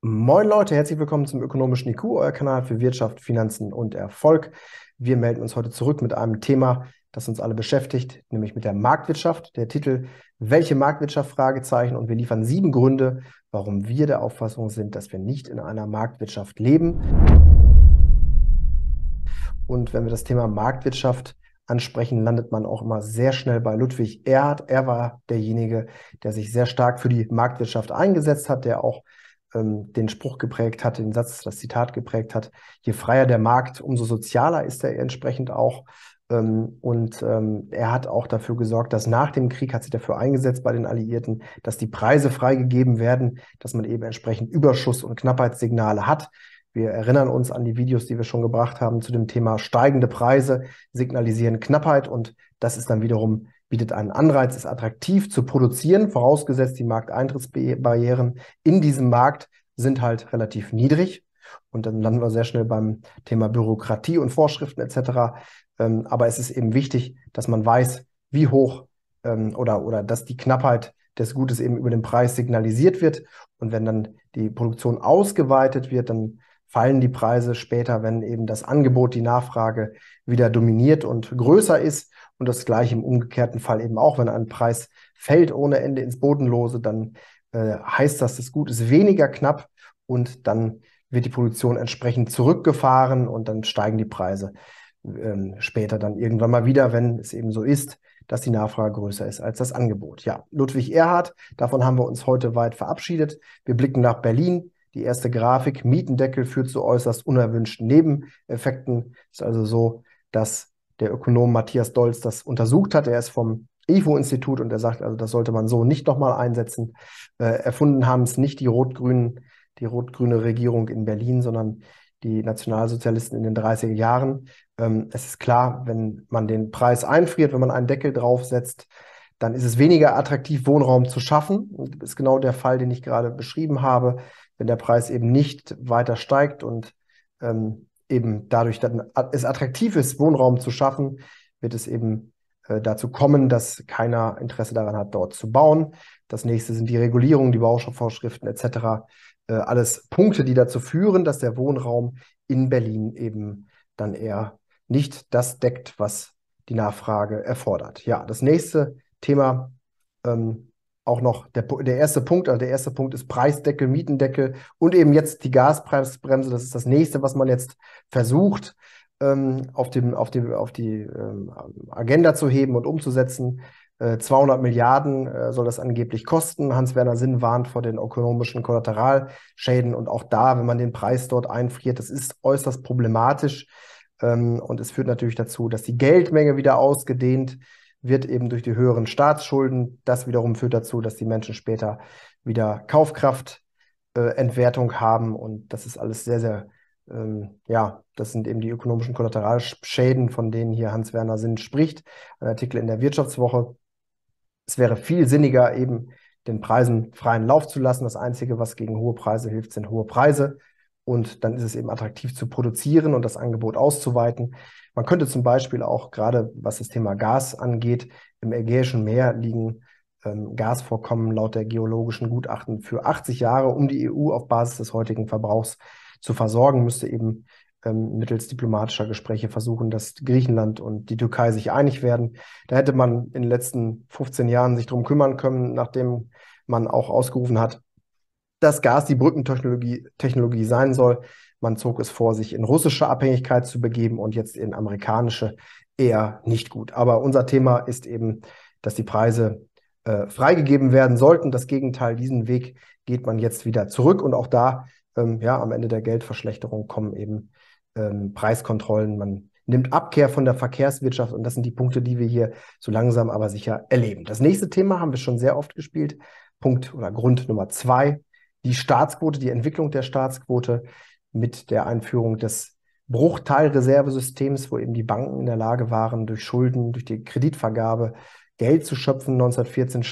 Moin Leute, herzlich willkommen zum Ökonomischen IQ, euer Kanal für Wirtschaft, Finanzen und Erfolg. Wir melden uns heute zurück mit einem Thema, das uns alle beschäftigt, nämlich mit der Marktwirtschaft. Der Titel Welche Marktwirtschaft? Fragezeichen und wir liefern sieben Gründe, warum wir der Auffassung sind, dass wir nicht in einer Marktwirtschaft leben. Und wenn wir das Thema Marktwirtschaft ansprechen, landet man auch immer sehr schnell bei Ludwig Erhard. Er war derjenige, der sich sehr stark für die Marktwirtschaft eingesetzt hat, der auch ähm, den Spruch geprägt hat, den Satz, das Zitat geprägt hat, je freier der Markt, umso sozialer ist er entsprechend auch. Ähm, und ähm, er hat auch dafür gesorgt, dass nach dem Krieg hat sich dafür eingesetzt bei den Alliierten, dass die Preise freigegeben werden, dass man eben entsprechend Überschuss und Knappheitssignale hat. Wir erinnern uns an die Videos, die wir schon gebracht haben zu dem Thema steigende Preise signalisieren Knappheit und das ist dann wiederum bietet einen Anreiz, es attraktiv zu produzieren, vorausgesetzt die Markteintrittsbarrieren in diesem Markt sind halt relativ niedrig. Und dann landen wir sehr schnell beim Thema Bürokratie und Vorschriften etc. Ähm, aber es ist eben wichtig, dass man weiß, wie hoch ähm, oder, oder dass die Knappheit des Gutes eben über den Preis signalisiert wird. Und wenn dann die Produktion ausgeweitet wird, dann fallen die Preise später, wenn eben das Angebot die Nachfrage wieder dominiert und größer ist. Und das gleiche im umgekehrten Fall eben auch, wenn ein Preis fällt ohne Ende ins Bodenlose, dann äh, heißt das, das Gut ist weniger knapp und dann wird die Produktion entsprechend zurückgefahren und dann steigen die Preise ähm, später dann irgendwann mal wieder, wenn es eben so ist, dass die Nachfrage größer ist als das Angebot. Ja, Ludwig Erhard, davon haben wir uns heute weit verabschiedet. Wir blicken nach Berlin. Die erste Grafik, Mietendeckel führt zu äußerst unerwünschten Nebeneffekten. Ist also so, dass der Ökonom Matthias Dolz das untersucht hat. Er ist vom IFO-Institut und er sagt, also das sollte man so nicht nochmal einsetzen. Äh, erfunden haben es nicht die rot-grünen, die rot-grüne Regierung in Berlin, sondern die Nationalsozialisten in den 30er Jahren. Ähm, es ist klar, wenn man den Preis einfriert, wenn man einen Deckel draufsetzt, dann ist es weniger attraktiv, Wohnraum zu schaffen. Das ist genau der Fall, den ich gerade beschrieben habe wenn der Preis eben nicht weiter steigt und ähm, eben dadurch, dass es attraktiv ist, Wohnraum zu schaffen, wird es eben äh, dazu kommen, dass keiner Interesse daran hat, dort zu bauen. Das nächste sind die Regulierungen, die Bauvorschriften etc. Äh, alles Punkte, die dazu führen, dass der Wohnraum in Berlin eben dann eher nicht das deckt, was die Nachfrage erfordert. Ja, das nächste Thema ähm, auch noch der, der erste Punkt, also der erste Punkt ist Preisdeckel, Mietendeckel und eben jetzt die Gaspreisbremse. Das ist das nächste, was man jetzt versucht, ähm, auf, dem, auf, dem, auf die ähm, Agenda zu heben und umzusetzen. Äh, 200 Milliarden äh, soll das angeblich kosten. Hans-Werner Sinn warnt vor den ökonomischen Kollateralschäden und auch da, wenn man den Preis dort einfriert, das ist äußerst problematisch. Ähm, und es führt natürlich dazu, dass die Geldmenge wieder ausgedehnt wird eben durch die höheren Staatsschulden. Das wiederum führt dazu, dass die Menschen später wieder Kaufkraftentwertung äh, haben. Und das ist alles sehr, sehr, ähm, ja, das sind eben die ökonomischen Kollateralschäden, von denen hier Hans-Werner Sinn spricht. Ein Artikel in der Wirtschaftswoche. Es wäre viel sinniger, eben den Preisen freien Lauf zu lassen. Das Einzige, was gegen hohe Preise hilft, sind hohe Preise. Und dann ist es eben attraktiv zu produzieren und das Angebot auszuweiten. Man könnte zum Beispiel auch gerade, was das Thema Gas angeht, im Ägäischen Meer liegen ähm, Gasvorkommen laut der geologischen Gutachten für 80 Jahre, um die EU auf Basis des heutigen Verbrauchs zu versorgen, müsste eben ähm, mittels diplomatischer Gespräche versuchen, dass Griechenland und die Türkei sich einig werden. Da hätte man in den letzten 15 Jahren sich drum kümmern können, nachdem man auch ausgerufen hat, dass Gas die Brückentechnologie Technologie sein soll. Man zog es vor, sich in russische Abhängigkeit zu begeben und jetzt in amerikanische eher nicht gut. Aber unser Thema ist eben, dass die Preise äh, freigegeben werden sollten. Das Gegenteil, diesen Weg geht man jetzt wieder zurück. Und auch da, ähm, ja, am Ende der Geldverschlechterung kommen eben ähm, Preiskontrollen. Man nimmt Abkehr von der Verkehrswirtschaft. Und das sind die Punkte, die wir hier so langsam aber sicher erleben. Das nächste Thema haben wir schon sehr oft gespielt. Punkt oder Grund Nummer zwei die Staatsquote, die Entwicklung der Staatsquote mit der Einführung des Bruchteilreservesystems, wo eben die Banken in der Lage waren, durch Schulden, durch die Kreditvergabe Geld zu schöpfen. 1914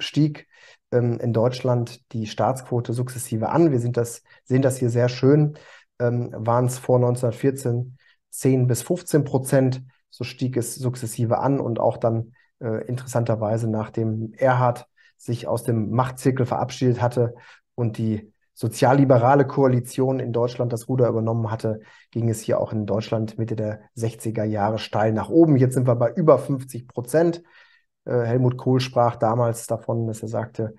stieg ähm, in Deutschland die Staatsquote sukzessive an. Wir das, sehen das hier sehr schön. Ähm, waren es vor 1914 10 bis 15 Prozent, so stieg es sukzessive an und auch dann äh, interessanterweise, nachdem Erhard sich aus dem Machtzirkel verabschiedet hatte und die sozialliberale Koalition in Deutschland das Ruder übernommen hatte, ging es hier auch in Deutschland Mitte der 60er Jahre steil nach oben. Jetzt sind wir bei über 50 Prozent. Äh, Helmut Kohl sprach damals davon, dass er sagte,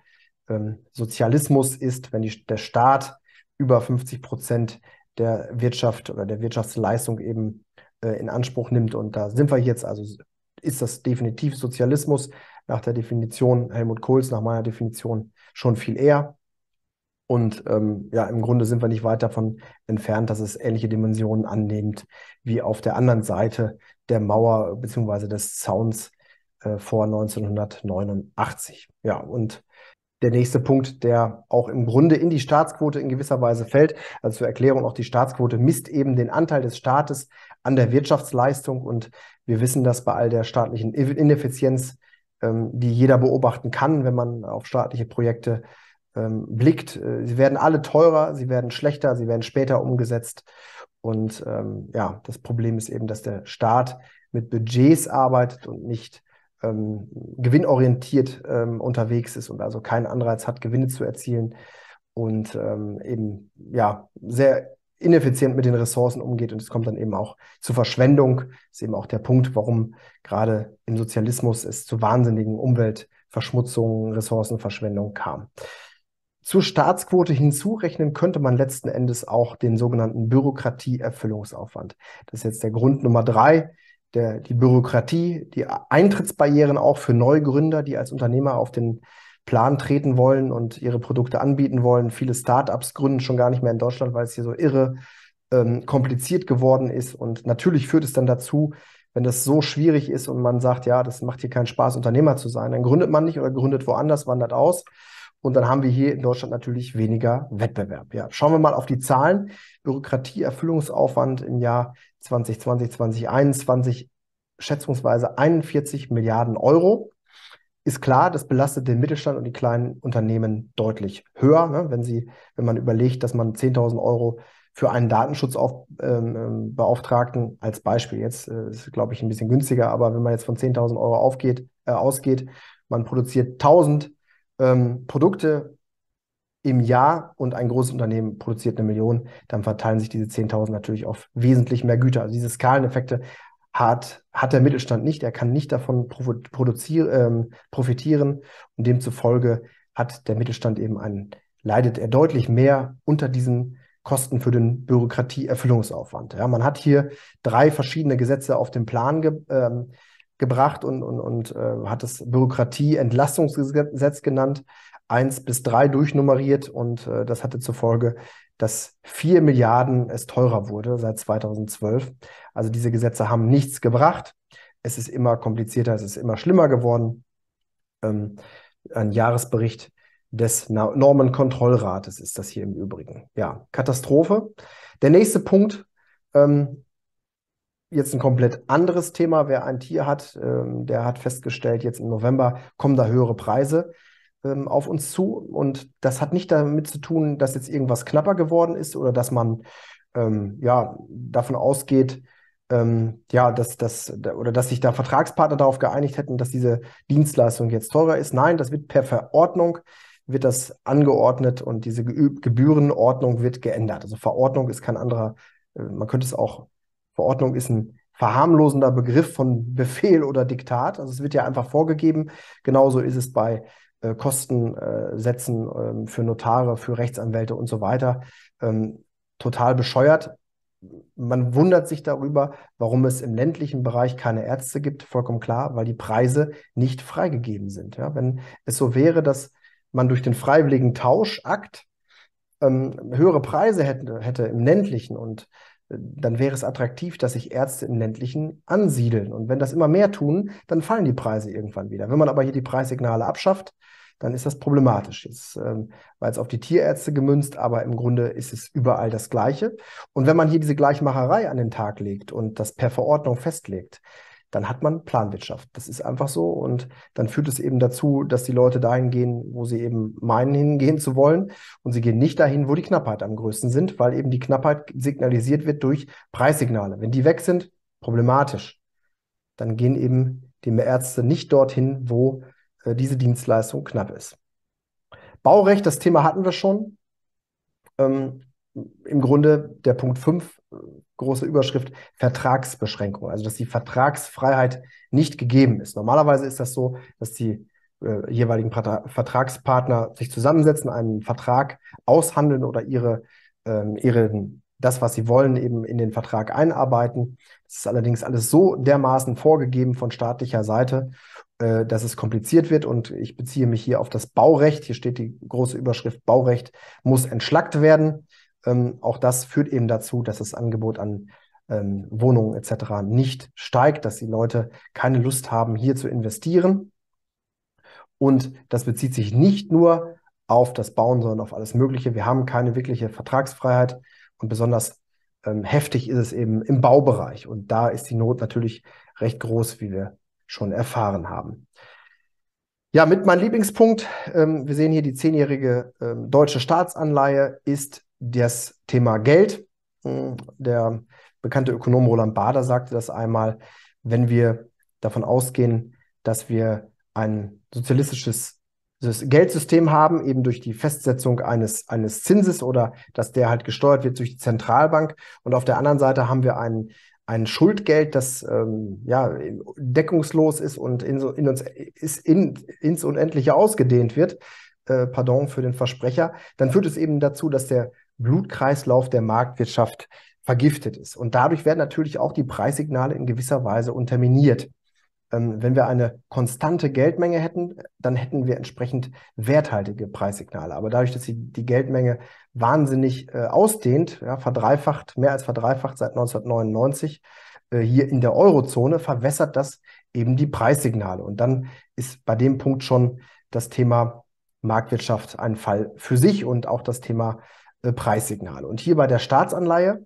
ähm, Sozialismus ist, wenn die, der Staat über 50 Prozent der Wirtschaft oder der Wirtschaftsleistung eben äh, in Anspruch nimmt. Und da sind wir jetzt. Also ist das definitiv Sozialismus nach der Definition Helmut Kohls, nach meiner Definition schon viel eher. Und ähm, ja, im Grunde sind wir nicht weit davon entfernt, dass es ähnliche Dimensionen annimmt wie auf der anderen Seite der Mauer bzw. des Zauns äh, vor 1989. Ja, und der nächste Punkt, der auch im Grunde in die Staatsquote in gewisser Weise fällt, also zur Erklärung auch die Staatsquote misst eben den Anteil des Staates an der Wirtschaftsleistung und wir wissen das bei all der staatlichen Ineffizienz, ähm, die jeder beobachten kann, wenn man auf staatliche Projekte äh, ähm, blickt. Äh, sie werden alle teurer, sie werden schlechter, sie werden später umgesetzt. Und ähm, ja, das Problem ist eben, dass der Staat mit Budgets arbeitet und nicht ähm, gewinnorientiert ähm, unterwegs ist und also keinen Anreiz hat, Gewinne zu erzielen und ähm, eben ja sehr ineffizient mit den Ressourcen umgeht und es kommt dann eben auch zu Verschwendung. Das ist eben auch der Punkt, warum gerade im Sozialismus es zu wahnsinnigen Umweltverschmutzungen, Ressourcenverschwendung kam. Zur Staatsquote hinzurechnen könnte man letzten Endes auch den sogenannten Bürokratieerfüllungsaufwand. Das ist jetzt der Grund Nummer drei, der, die Bürokratie, die Eintrittsbarrieren auch für Neugründer, die als Unternehmer auf den Plan treten wollen und ihre Produkte anbieten wollen. Viele Startups gründen schon gar nicht mehr in Deutschland, weil es hier so irre ähm, kompliziert geworden ist. Und natürlich führt es dann dazu, wenn das so schwierig ist und man sagt, ja, das macht hier keinen Spaß, Unternehmer zu sein, dann gründet man nicht oder gründet woanders, wandert aus. Und dann haben wir hier in Deutschland natürlich weniger Wettbewerb. Ja, schauen wir mal auf die Zahlen. Bürokratieerfüllungsaufwand im Jahr 2020, 2021 schätzungsweise 41 Milliarden Euro. Ist klar, das belastet den Mittelstand und die kleinen Unternehmen deutlich höher. Ne? Wenn, sie, wenn man überlegt, dass man 10.000 Euro für einen Datenschutzbeauftragten ähm, ähm als Beispiel, jetzt äh, ist glaube ich ein bisschen günstiger, aber wenn man jetzt von 10.000 Euro aufgeht, äh, ausgeht, man produziert 1000 ähm, Produkte im Jahr und ein großes Unternehmen produziert eine Million, dann verteilen sich diese 10.000 natürlich auf wesentlich mehr Güter. Also diese Skaleneffekte hat, hat der Mittelstand nicht. Er kann nicht davon ähm, profitieren und demzufolge hat der Mittelstand eben einen, leidet er deutlich mehr unter diesen Kosten für den Bürokratieerfüllungsaufwand. Ja, man hat hier drei verschiedene Gesetze auf dem Plan ge, ähm, gebracht und, und, und äh, hat das Bürokratie-Entlastungsgesetz genannt, eins bis drei durchnummeriert und äh, das hatte zur Folge, dass vier Milliarden es teurer wurde seit 2012. Also diese Gesetze haben nichts gebracht. Es ist immer komplizierter, es ist immer schlimmer geworden. Ähm, ein Jahresbericht des Normenkontrollrates ist das hier im Übrigen. Ja, Katastrophe. Der nächste Punkt ähm, jetzt ein komplett anderes Thema. Wer ein Tier hat, ähm, der hat festgestellt, jetzt im November kommen da höhere Preise ähm, auf uns zu. Und das hat nicht damit zu tun, dass jetzt irgendwas knapper geworden ist oder dass man ähm, ja, davon ausgeht, ähm, ja, dass, dass, oder dass sich da Vertragspartner darauf geeinigt hätten, dass diese Dienstleistung jetzt teurer ist. Nein, das wird per Verordnung wird das angeordnet und diese Gebührenordnung wird geändert. Also Verordnung ist kein anderer, äh, man könnte es auch Verordnung ist ein verharmlosender Begriff von Befehl oder Diktat. Also es wird ja einfach vorgegeben. Genauso ist es bei äh, Kostensätzen äh, ähm, für Notare, für Rechtsanwälte und so weiter. Ähm, total bescheuert. Man wundert sich darüber, warum es im ländlichen Bereich keine Ärzte gibt, vollkommen klar, weil die Preise nicht freigegeben sind. Ja, wenn es so wäre, dass man durch den freiwilligen Tauschakt ähm, höhere Preise hätte, hätte im ländlichen und dann wäre es attraktiv, dass sich Ärzte im ländlichen ansiedeln. Und wenn das immer mehr tun, dann fallen die Preise irgendwann wieder. Wenn man aber hier die Preissignale abschafft, dann ist das problematisch. Jetzt ähm, weil es auf die Tierärzte gemünzt, aber im Grunde ist es überall das Gleiche. Und wenn man hier diese Gleichmacherei an den Tag legt und das per Verordnung festlegt, dann hat man Planwirtschaft. Das ist einfach so. Und dann führt es eben dazu, dass die Leute dahin gehen, wo sie eben meinen, hingehen zu wollen. Und sie gehen nicht dahin, wo die Knappheit am größten sind, weil eben die Knappheit signalisiert wird durch Preissignale. Wenn die weg sind, problematisch. Dann gehen eben die Ärzte nicht dorthin, wo äh, diese Dienstleistung knapp ist. Baurecht, das Thema hatten wir schon. Ähm, im Grunde der Punkt 5, äh, große Überschrift, Vertragsbeschränkung, also dass die Vertragsfreiheit nicht gegeben ist. Normalerweise ist das so, dass die äh, jeweiligen Patra Vertragspartner sich zusammensetzen, einen Vertrag aushandeln oder ihre, ähm, ihren, das, was sie wollen, eben in den Vertrag einarbeiten. Das ist allerdings alles so dermaßen vorgegeben von staatlicher Seite, äh, dass es kompliziert wird. Und ich beziehe mich hier auf das Baurecht. Hier steht die große Überschrift Baurecht muss entschlackt werden. Ähm, auch das führt eben dazu, dass das Angebot an ähm, Wohnungen etc. nicht steigt, dass die Leute keine Lust haben, hier zu investieren. Und das bezieht sich nicht nur auf das Bauen, sondern auf alles Mögliche. Wir haben keine wirkliche Vertragsfreiheit und besonders ähm, heftig ist es eben im Baubereich. Und da ist die Not natürlich recht groß, wie wir schon erfahren haben. Ja, mit meinem Lieblingspunkt, ähm, wir sehen hier die zehnjährige ähm, deutsche Staatsanleihe ist das Thema Geld. Mhm. Der bekannte Ökonom Roland Bader sagte das einmal, wenn wir davon ausgehen, dass wir ein sozialistisches Geldsystem haben, eben durch die Festsetzung eines, eines Zinses oder dass der halt gesteuert wird durch die Zentralbank. Und auf der anderen Seite haben wir ein, ein Schuldgeld, das ähm, ja, deckungslos ist und in, so, in uns, ist in, ins Unendliche ausgedehnt wird. Äh, pardon für den Versprecher. Dann führt es eben dazu, dass der Blutkreislauf der Marktwirtschaft vergiftet ist. Und dadurch werden natürlich auch die Preissignale in gewisser Weise unterminiert. Ähm, wenn wir eine konstante Geldmenge hätten, dann hätten wir entsprechend werthaltige Preissignale. Aber dadurch, dass sie die Geldmenge wahnsinnig äh, ausdehnt, ja, verdreifacht, mehr als verdreifacht seit 1999 äh, hier in der Eurozone, verwässert das eben die Preissignale. Und dann ist bei dem Punkt schon das Thema Marktwirtschaft ein Fall für sich und auch das Thema äh, Preissignale. Und hier bei der Staatsanleihe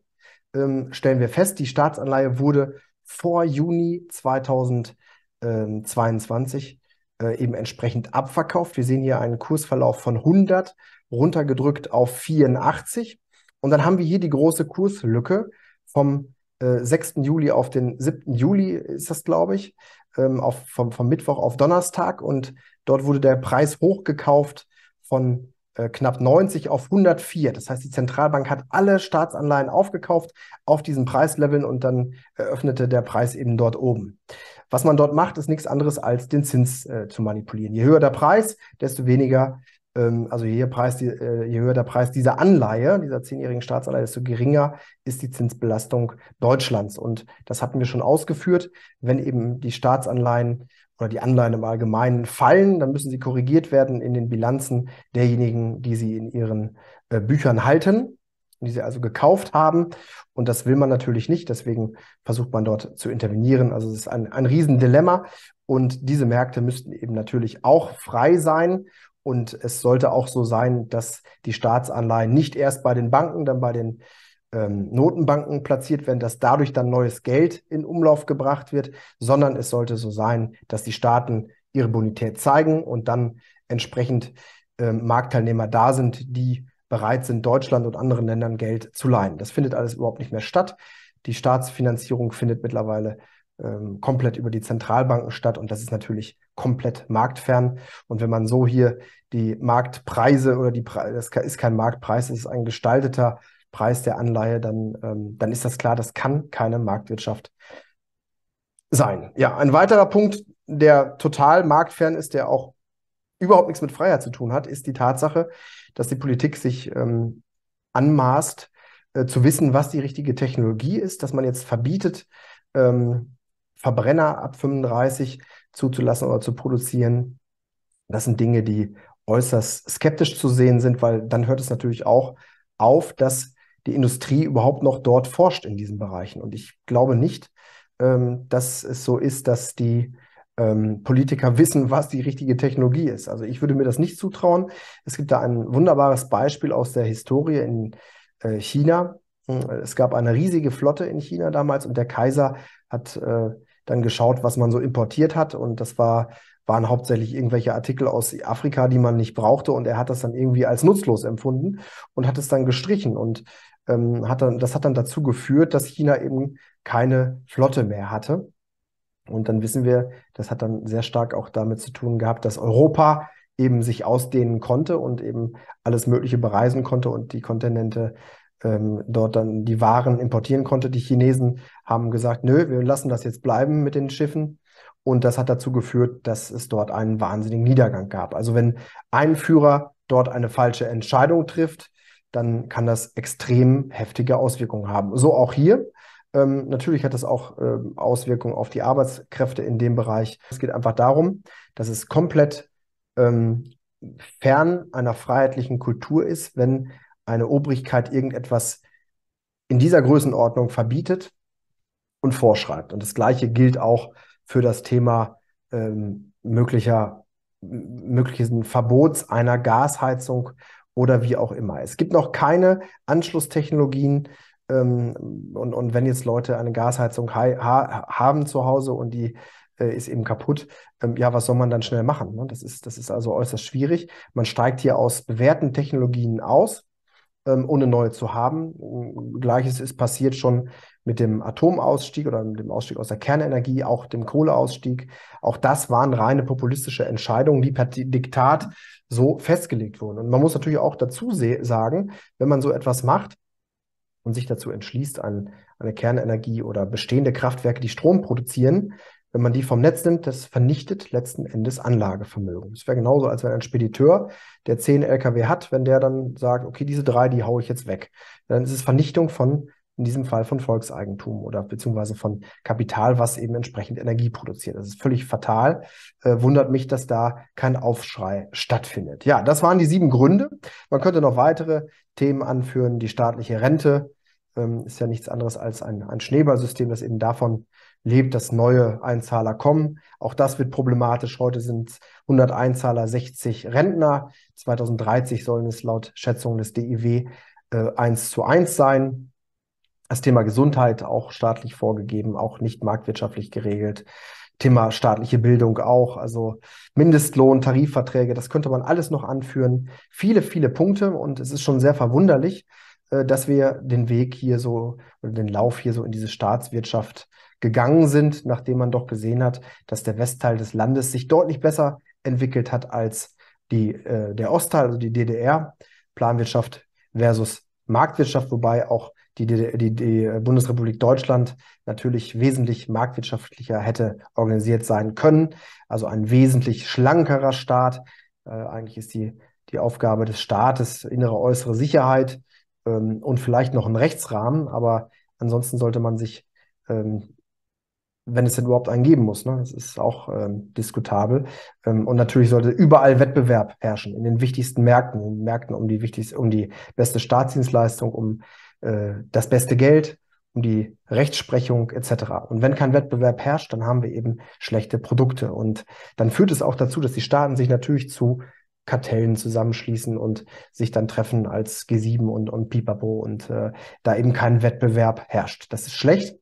ähm, stellen wir fest, die Staatsanleihe wurde vor Juni 2022 äh, eben entsprechend abverkauft. Wir sehen hier einen Kursverlauf von 100 runtergedrückt auf 84. Und dann haben wir hier die große Kurslücke vom äh, 6. Juli auf den 7. Juli ist das, glaube ich, ähm, auf, vom, vom Mittwoch auf Donnerstag. Und dort wurde der Preis hochgekauft von äh, knapp 90 auf 104. Das heißt, die Zentralbank hat alle Staatsanleihen aufgekauft auf diesen Preisleveln und dann eröffnete der Preis eben dort oben. Was man dort macht, ist nichts anderes als den Zins äh, zu manipulieren. Je höher der Preis, desto weniger, ähm, also je, Preis, je, äh, je höher der Preis dieser Anleihe, dieser zehnjährigen Staatsanleihe, desto geringer ist die Zinsbelastung Deutschlands. Und das hatten wir schon ausgeführt, wenn eben die Staatsanleihen oder die Anleihen im Allgemeinen fallen, dann müssen sie korrigiert werden in den Bilanzen derjenigen, die sie in ihren äh, Büchern halten, die sie also gekauft haben. Und das will man natürlich nicht, deswegen versucht man dort zu intervenieren. Also es ist ein, ein Riesendilemma und diese Märkte müssten eben natürlich auch frei sein. Und es sollte auch so sein, dass die Staatsanleihen nicht erst bei den Banken, dann bei den ähm, Notenbanken platziert werden, dass dadurch dann neues Geld in Umlauf gebracht wird, sondern es sollte so sein, dass die Staaten ihre Bonität zeigen und dann entsprechend ähm, Marktteilnehmer da sind, die bereit sind, Deutschland und anderen Ländern Geld zu leihen. Das findet alles überhaupt nicht mehr statt. Die Staatsfinanzierung findet mittlerweile ähm, komplett über die Zentralbanken statt und das ist natürlich komplett marktfern. Und wenn man so hier die Marktpreise oder die Preise, das ist kein Marktpreis, es ist ein gestalteter Preis der Anleihe, dann, ähm, dann ist das klar, das kann keine Marktwirtschaft sein. Ja, ein weiterer Punkt, der total marktfern ist, der auch überhaupt nichts mit Freiheit zu tun hat, ist die Tatsache, dass die Politik sich ähm, anmaßt, äh, zu wissen, was die richtige Technologie ist, dass man jetzt verbietet, ähm, Verbrenner ab 35 zuzulassen oder zu produzieren. Das sind Dinge, die äußerst skeptisch zu sehen sind, weil dann hört es natürlich auch auf, dass die Industrie überhaupt noch dort forscht in diesen Bereichen. Und ich glaube nicht, ähm, dass es so ist, dass die ähm, Politiker wissen, was die richtige Technologie ist. Also ich würde mir das nicht zutrauen. Es gibt da ein wunderbares Beispiel aus der Historie in äh, China. Hm, es gab eine riesige Flotte in China damals und der Kaiser hat äh, dann geschaut, was man so importiert hat. Und das war, waren hauptsächlich irgendwelche Artikel aus Afrika, die man nicht brauchte. Und er hat das dann irgendwie als nutzlos empfunden und hat es dann gestrichen. Und ähm, hat dann, das hat dann dazu geführt, dass China eben keine Flotte mehr hatte. Und dann wissen wir, das hat dann sehr stark auch damit zu tun gehabt, dass Europa eben sich ausdehnen konnte und eben alles Mögliche bereisen konnte und die Kontinente ähm, dort dann die Waren importieren konnte. Die Chinesen haben gesagt, nö, wir lassen das jetzt bleiben mit den Schiffen. Und das hat dazu geführt, dass es dort einen wahnsinnigen Niedergang gab. Also wenn ein Führer dort eine falsche Entscheidung trifft, dann kann das extrem heftige Auswirkungen haben. So auch hier. Ähm, natürlich hat das auch äh, Auswirkungen auf die Arbeitskräfte in dem Bereich. Es geht einfach darum, dass es komplett ähm, fern einer freiheitlichen Kultur ist, wenn eine Obrigkeit irgendetwas in dieser Größenordnung verbietet und vorschreibt. Und das Gleiche gilt auch für das Thema ähm, möglicher, möglichen Verbots einer Gasheizung oder wie auch immer. Es gibt noch keine Anschlusstechnologien. Ähm, und, und wenn jetzt Leute eine Gasheizung ha haben zu Hause und die äh, ist eben kaputt, ähm, ja, was soll man dann schnell machen? Ne? Das, ist, das ist also äußerst schwierig. Man steigt hier aus bewährten Technologien aus ähm, ohne neue zu haben. Gleiches ist passiert schon mit dem Atomausstieg oder dem Ausstieg aus der Kernenergie, auch dem Kohleausstieg. Auch das waren reine populistische Entscheidungen, die per Diktat so festgelegt wurden. Und man muss natürlich auch dazu sagen, wenn man so etwas macht und sich dazu entschließt, an eine Kernenergie oder bestehende Kraftwerke, die Strom produzieren, wenn man die vom Netz nimmt, das vernichtet letzten Endes Anlagevermögen. Das wäre genauso, als wenn ein Spediteur, der zehn Lkw hat, wenn der dann sagt, okay, diese drei, die haue ich jetzt weg. Dann ist es Vernichtung von, in diesem Fall von Volkseigentum oder beziehungsweise von Kapital, was eben entsprechend Energie produziert. Das ist völlig fatal. Äh, wundert mich, dass da kein Aufschrei stattfindet. Ja, das waren die sieben Gründe. Man könnte noch weitere Themen anführen. Die staatliche Rente ähm, ist ja nichts anderes als ein, ein Schneeballsystem, das eben davon lebt, dass neue Einzahler kommen. Auch das wird problematisch. Heute sind 100 Einzahler, 60 Rentner. 2030 sollen es laut Schätzungen des DIW äh, 1 zu 1 sein. Das Thema Gesundheit auch staatlich vorgegeben, auch nicht marktwirtschaftlich geregelt. Thema staatliche Bildung auch, also Mindestlohn, Tarifverträge, das könnte man alles noch anführen. Viele, viele Punkte und es ist schon sehr verwunderlich, äh, dass wir den Weg hier so oder den Lauf hier so in diese Staatswirtschaft gegangen sind, nachdem man doch gesehen hat, dass der Westteil des Landes sich deutlich besser entwickelt hat als die, äh, der Ostteil, also die DDR, Planwirtschaft versus Marktwirtschaft, wobei auch die, die, die Bundesrepublik Deutschland natürlich wesentlich marktwirtschaftlicher hätte organisiert sein können. Also ein wesentlich schlankerer Staat. Äh, eigentlich ist die, die Aufgabe des Staates innere, äußere Sicherheit ähm, und vielleicht noch ein Rechtsrahmen. Aber ansonsten sollte man sich ähm, wenn es denn überhaupt einen geben muss. Ne? Das ist auch ähm, diskutabel. Ähm, und natürlich sollte überall Wettbewerb herrschen, in den wichtigsten Märkten, in den Märkten um die wichtigste, um die beste Staatsdienstleistung, um äh, das beste Geld, um die Rechtsprechung etc. Und wenn kein Wettbewerb herrscht, dann haben wir eben schlechte Produkte. Und dann führt es auch dazu, dass die Staaten sich natürlich zu Kartellen zusammenschließen und sich dann treffen als G7 und, und Pipapo und äh, da eben kein Wettbewerb herrscht. Das ist schlecht,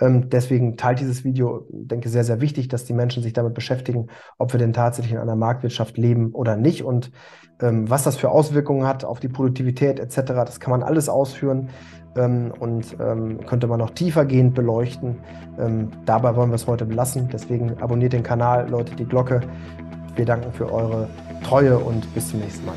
ähm, deswegen teilt dieses Video, denke sehr, sehr wichtig, dass die Menschen sich damit beschäftigen, ob wir denn tatsächlich in einer Marktwirtschaft leben oder nicht und ähm, was das für Auswirkungen hat auf die Produktivität etc. Das kann man alles ausführen ähm, und ähm, könnte man noch tiefergehend beleuchten. Ähm, dabei wollen wir es heute belassen. Deswegen abonniert den Kanal, läutet die Glocke. Wir danken für eure Treue und bis zum nächsten Mal.